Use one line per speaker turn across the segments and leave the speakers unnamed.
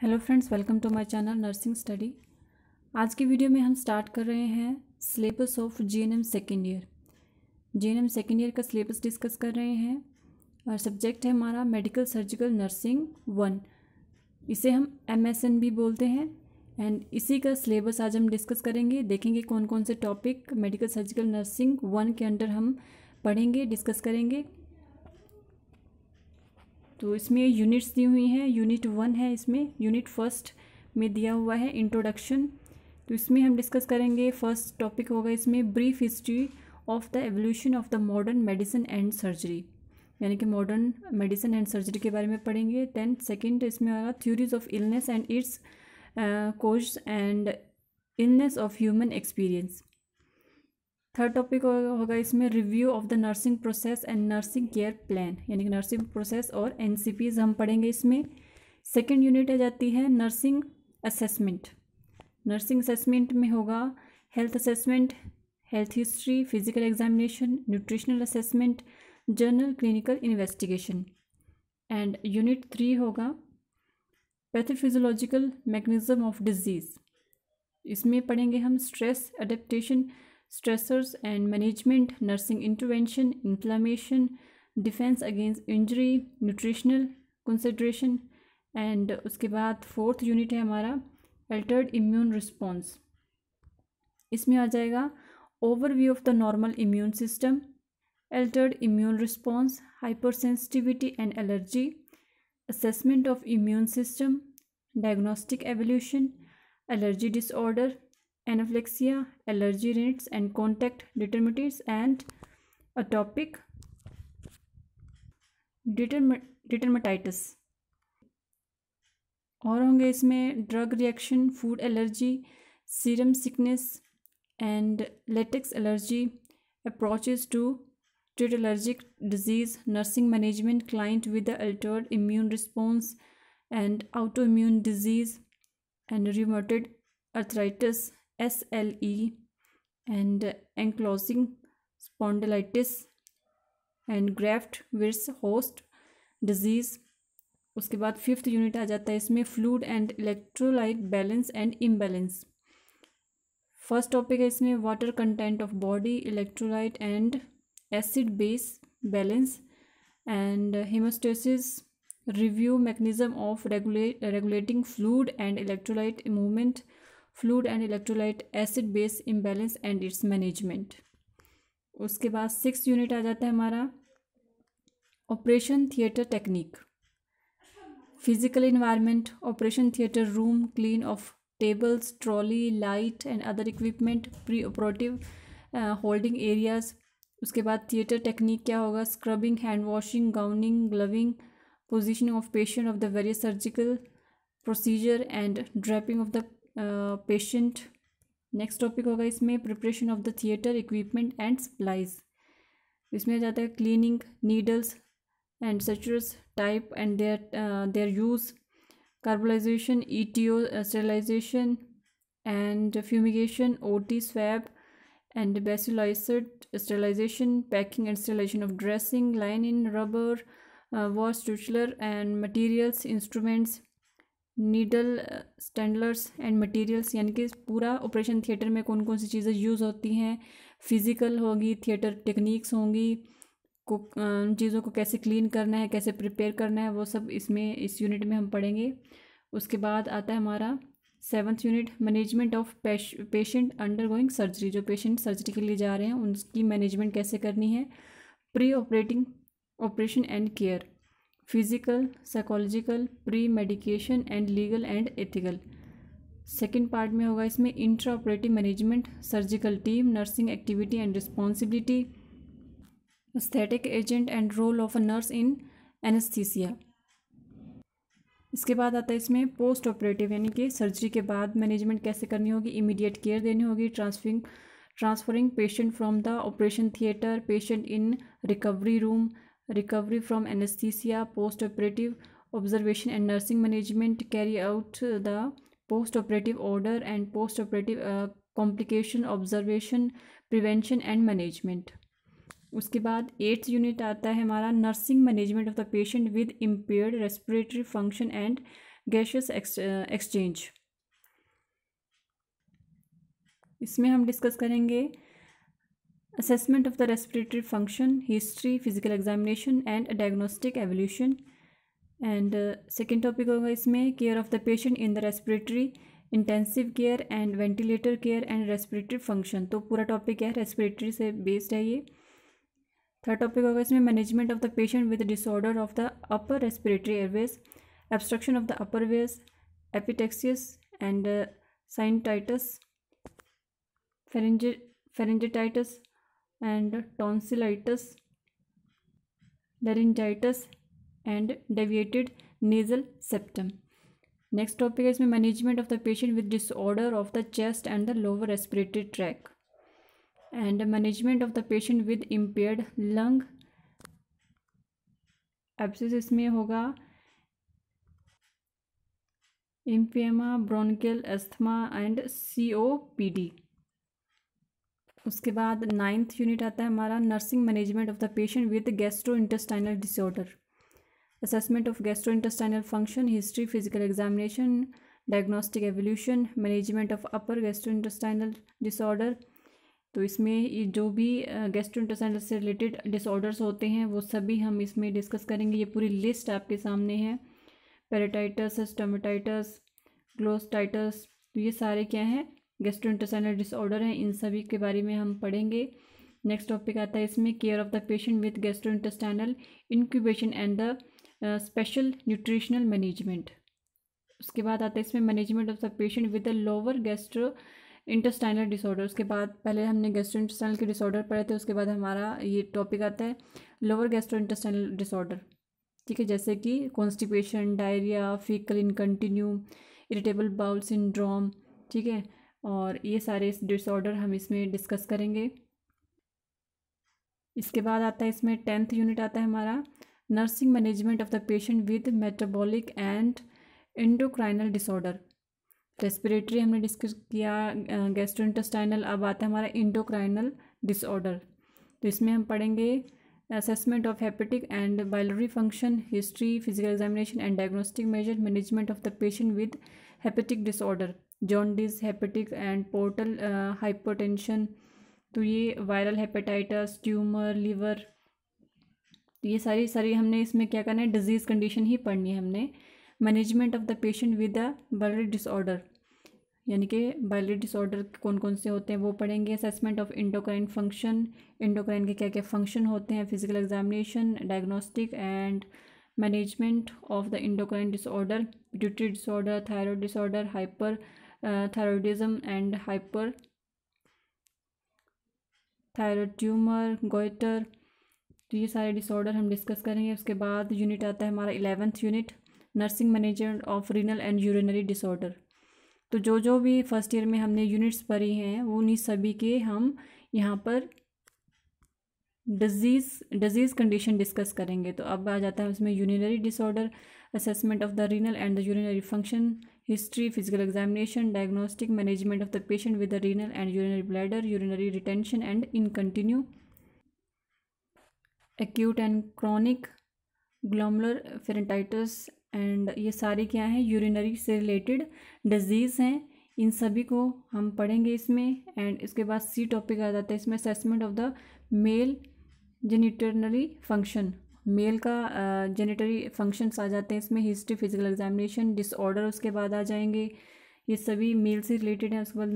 Hello friends welcome to my channel nursing study आज की video में हम स्टार्ट कर रहे हैं syllabus of GNM second year GNM second year का सिलेबस डिस्कस कर रहे हैं और सब्जेक्ट है हमारा मेडिकल सर्जिकल नर्सिंग वन इसे हम एमएसएन भी बोलते हैं एंड इसी का सिलेबस आज हम डिस्कस करेंगे देखेंगे कौन कौन से topic medical surgical nursing one के अंडर हम पढ़ेंगे डिस्कस करेंगे तो इसमें यूनिट्स दी हुई हैं यूनिट वन है इसमें यूनिट फर्स्ट में दिया हुआ है इंट्रोडक्शन तो इसमें हम डिस्कस करेंगे फर्स्ट टॉपिक होगा इसमें brief history of the evolution of the modern medicine and surgery यानी कि मॉडर्न मेडिसिन एंड सर्जरी के बारे में पढ़ेंगे देन सेकेंड इसमें आएगा theories of illness and its course and illness of human experience third topic होगा इसमें review of the nursing process and nursing care plan यानी कि नर्सिंग प्रोसेस और एन हम पढ़ेंगे इसमें सेकेंड यूनिट आ जाती है नर्सिंग असेसमेंट नर्सिंग असेसमेंट में होगा health assessment health history physical examination nutritional assessment journal clinical investigation and unit three होगा पैथोफिजोलॉजिकल मैकेनिज्म ऑफ डिजीज़ इसमें पढ़ेंगे हम stress adaptation stressors and management nursing intervention inflammation, defence against injury nutritional consideration and उसके बाद fourth unit है हमारा Altered immune response इसमें आ जाएगा overview of the normal immune system altered immune response hypersensitivity and allergy assessment of immune system diagnostic evolution allergy disorder anaphylaxia, allergy rates and contact dermatitis, and atopic dermatitis. determatitis और होंगे इसमें drug reaction food allergy serum sickness and latex allergy approaches treat allergic disease, nursing management client with the altered immune response and autoimmune disease and rheumatoid arthritis S L E and ankylosing spondylitis and graft versus host disease उसके बाद fifth unit आ जाता है इसमें fluid and electrolyte balance and imbalance first topic है इसमें water content of body electrolyte and acid base balance and homeostasis review mechanism of regulating fluid and electrolyte movement fluid and electrolyte acid base imbalance and its management उसके बाद six unit आ जाता है हमारा operation theatre technique physical environment operation theatre room clean of tables trolley light and other equipment pre operative holding areas उसके बाद theatre technique क्या होगा scrubbing hand washing gowning gloving positioning of patient of the various surgical procedure and draping of the patient next topic होगा इसमें preparation of the theatre equipment and supplies इसमें जाता है cleaning needles and sutures type and their their use carbolization, ETO, sterilization, and fumigation, OT, swab, and basilicid sterilization, packing and sterilization of dressing, linen, rubber, uh, wash, tutelar, and materials, instruments, needle स्टैंडलर्स and materials यानी कि पूरा operation theatre में कौन कौन सी चीज़ें use होती हैं फिज़िकल होगी थिएटर टेक्निक्स होंगी को चीज़ों को कैसे क्लीन करना है कैसे प्रिपेयर करना है वो सब इसमें इस यूनिट में हम पढ़ेंगे उसके बाद आता है हमारा seventh unit management of patient undergoing surgery जो पेशेंट सर्जरी के लिए जा रहे हैं उनकी मैनेजमेंट कैसे करनी है pre operating operation and care physical psychological pre medication and legal and ethical second part में होगा इसमें intra operative management surgical team nursing activity and responsibility anaesthetic agent and role of a nurse in anaesthesia इसके बाद आता है इसमें post operative यानी कि सर्जरी के बाद मैनेजमेंट कैसे करनी होगी इमीडिएट केयर देनी होगी transferring transferring patient from the operation theatre patient in recovery room recovery from anesthesia, post-operative observation and nursing management carry out the post-operative order and post-operative uh, complication observation prevention and management. उसके बाद eighth unit आता है हमारा nursing management of the patient with impaired respiratory function and gaseous exchange इसमें हम discuss करेंगे assessment of the respiratory function history physical examination and diagnostic evolution and second topic होगा इसमें care of the patient in the respiratory intensive care and ventilator care and respiratory function तो पूरा topic है respiratory से based है ये third topic होगा इसमें management of the patient with disorder of the upper respiratory airways obstruction of the upper ways epistaxis and sinusitis pharyngitis and tonsillitis laryngitis and deviated nasal septum next topic is management of the patient with disorder of the chest and the lower respiratory tract and management of the patient with impaired lung abscess इसमें होगा empyema bronchial asthma and C O P D उसके बाद ninth unit आता है हमारा nursing management of the patient with gastrointestinal disorder assessment of gastrointestinal function history physical examination diagnostic evolution management of upper gastrointestinal disorder तो इसमें ये जो भी गैस्ट्रो इंटेस्टाइनल से रिलेटेड डिसऑर्डर्स होते हैं वो सभी हम इसमें डिस्कस करेंगे ये पूरी लिस्ट आपके सामने है पेराटाइटस स्टोमेटाइटस ग्लोस्टाइटस तो ये सारे क्या हैं गेस्ट्रोइंटेस्टाइनल डिसऑर्डर हैं इन सभी के बारे में हम पढ़ेंगे नेक्स्ट टॉपिक आता है इसमें care of the patient with gastrointestinal incubation and the special nutritional management उसके बाद आता है इसमें management of the patient with the lower gastrointestinal disorder उसके बाद पहले हमने गेस्ट्रो इंटेस्टाइनल के डिसऑर्डर पढ़े थे उसके बाद हमारा ये टॉपिक आता है लोअर गेस्ट्रो इंटेस्टाइनल डिसऑर्डर ठीक है जैसे कि constipation diarrhoea faecal incontinence irritable bowel syndrome ठीक है और ये सारे डिसऑर्डर हम इसमें डिस्कस करेंगे इसके बाद आता है इसमें टेंथ यूनिट आता है हमारा nursing management of the patient with metabolic and endocrinal disorder respiratory हमने डिस्कस किया इंटस्टाइनल अब आता है हमारा इंडोक्राइनल डिसऑर्डर तो इसमें हम पढ़ेंगे assessment of hepatic and biliary function history physical examination and diagnostic measure management of the patient with hepatic disorder jaundice hepatic and portal hypotension तो ये वायरल हेपेटाइटस ट्यूमर लीवर तो ये सारी सारी हमने इसमें क्या करना है डिजीज़ कंडीशन ही पढ़नी है हमने management of the patient with the biliary disorder यानी कि बायलरी डिसऑर्डर कौन कौन से होते हैं वो पढ़ेंगे assessment of endocrine function endocrine के क्या क्या फंक्शन होते हैं physical examination diagnostic and management of the endocrine disorder pituitary disorder thyroid disorder hyper thyroidism and hyperthyroid tumour goitre तो ये सारे डिसऑर्डर हम डिस्कस करेंगे उसके बाद यूनिट आता है हमारा eleventh unit nursing management of renal and urinary disorder तो जो जो भी फर्स्ट ईयर में हमने यूनिट्स पढ़ी हैं वो उन्हीं सभी के हम यहाँ पर डिजीज़ डिजीज़ कंडीशन डिस्कस करेंगे तो अब आ जाता है उसमें urinary disorder assessment of the renal and the urinary function history physical examination diagnostic management of the patient with the renal and urinary bladder urinary retention and incontinence acute and chronic glomerulonephritis and ये सारे क्या हैं urinary से related disease हैं इन सभी को हम पढ़ेंगे इसमें एंड इसके बाद सी टॉपिक आ जाता है इसमें assessment of the male genitourinary function male का जेनेटरी फंक्शंस आ जाते हैं इसमें हिस्ट्री फिजिकल एग्जामिनेशन डिसऑर्डर उसके बाद आ जाएंगे ये सभी मेल से रिलेटेड हैं उसके बाद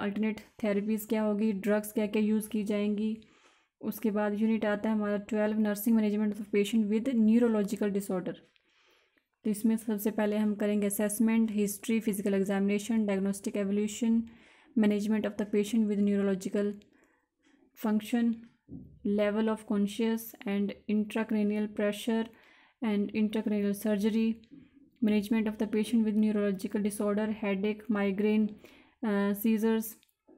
अल्टरनेट थेरेपीज़ क्या होगी ड्रग्स क्या क्या यूज़ की जाएंगी उसके बाद यूनिट आता है हमारा twelve nursing management of patient with neurological disorder तो इसमें सबसे पहले हम करेंगे assessment history physical examination diagnostic evolution management of the patient with neurological function level of conscious and intracranial pressure and intracranial surgery management of the patient with neurological disorder headache migraine uh, seizures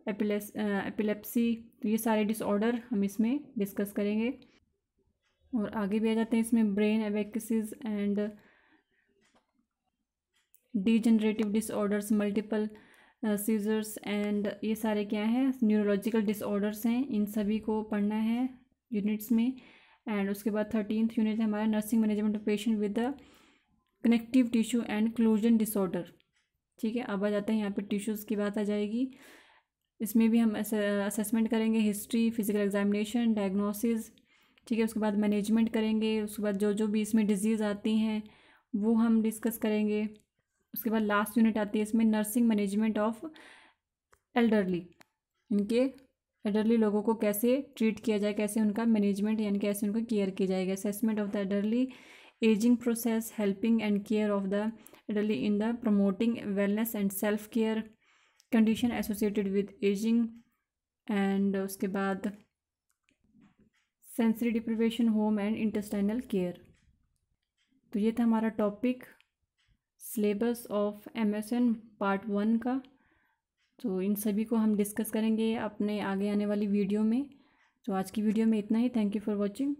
epilepsy तो ये सारे disorder हम इसमें discuss करेंगे और आगे भी आ जाते हैं इसमें brain abscess and degenerative disorders multiple seizures and ये सारे क्या हैं न्यूरोलॉजिकल डिसऑर्डर्स हैं इन सभी को पढ़ना है यूनिट्स में एंड उसके बाद थर्टीनथ यूनिट है हमारा nursing management of patient with connective tissue and collagen disorder ठीक है अब आ जाते हैं यहाँ पे टिश्यूज़ की बात आ जाएगी इसमें भी हम असेसमेंट करेंगे हिस्ट्री फिजिकल एग्जामिनेशन डायग्नोसिस ठीक है उसके बाद मैनेजमेंट करेंगे उसके बाद जो जो भी इसमें डिजीज़ आती हैं वो हम डिस्कस करेंगे उसके बाद लास्ट यूनिट आती है इसमें नर्सिंग मैनेजमेंट ऑफ एल्डरली इनके एल्डरली लोगों को कैसे ट्रीट किया जाए कैसे उनका मैनेजमेंट यानी कैसे उनका केयर किया जाएगा assessment of the elderly ageing process helping and care of the elderly in the promoting wellness and self care condition associated with ageing and उसके बाद sensory deprivation home and intestinal care तो ये था हमारा topic syllabus of M S N part one का तो इन सभी को हम डिस्कस करेंगे अपने आगे आने वाली वीडियो में तो आज की वीडियो में इतना ही थैंक यू फॉर वॉचिंग